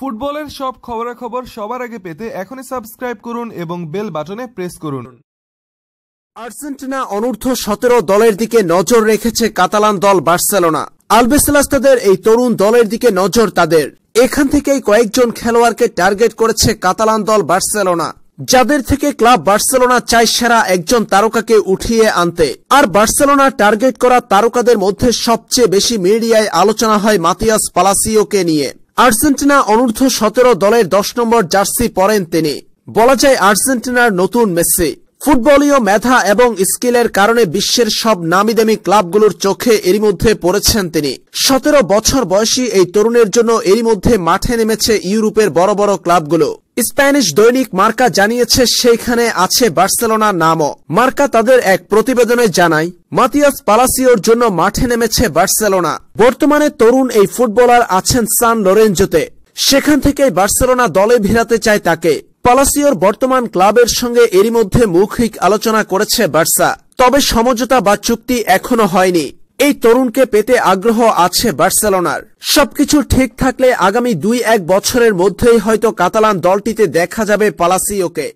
ফুটবলের সব খবরাখবর সবার আগে পেতে এখনই সাবস্ক্রাইব করুন এবং বেল বাটনে প্রেস করুন আর্জেন্টিনা অনূর্ধ্ব সতেরো দলের দিকে নজর রেখেছে কাতালান দল বার্সেলোনা আলবেসেলাস্তাদের এই তরুণ দলের দিকে নজর তাদের এখান থেকেই কয়েকজন খেলোয়াড়কে টার্গেট করেছে কাতালান দল বার্সেলোনা যাদের থেকে ক্লাব বার্সেলোনা চায় সেরা একজন তারকাকে উঠিয়ে আনতে আর বার্সেলোনা টার্গেট করা তারকাদের মধ্যে সবচেয়ে বেশি মিডিয়ায় আলোচনা হয় মাতিয়াস পালাসিওকে নিয়ে আর্জেন্টিনা অনূর্ধ্ব সতেরো দলের দশ নম্বর জার্সি পরেন তিনি বলা যায় আর্জেন্টিনার নতুন মেসি ফুটবলীয় মেধা এবং স্কিলের কারণে বিশ্বের সব নামি দামি ক্লাবগুলোর চোখে এরই মধ্যে পড়েছেন তিনি সতেরো বছর বয়সী এই তরুণের জন্য এরই মধ্যে মাঠে নেমেছে ইউরোপের বড় বড় ক্লাবগুলো স্প্যানিশ দৈনিক মার্কা জানিয়েছে সেইখানে আছে বার্সেলোনা নামও মার্কা তাদের এক প্রতিবেদনে জানায় মাতিয়াস পালাসিওর জন্য মাঠে নেমেছে বার্সেলোনা বর্তমানে তরুণ এই ফুটবলার আছেন সান লোরেঞ্জোতে সেখান থেকে বার্সেলোনা দলে ভিড়াতে চায় তাকে পালাসিওর বর্তমান ক্লাবের সঙ্গে এরই মধ্যে মৌখিক আলোচনা করেছে বার্সা তবে সমঝোতা বা চুক্তি এখনো হয়নি এই তরুণকে পেতে আগ্রহ আছে বার্সেলোনার সবকিছু ঠিক থাকলে আগামী দুই এক বছরের মধ্যেই হয়তো কাতালান দলটিতে দেখা যাবে পালাসিওকে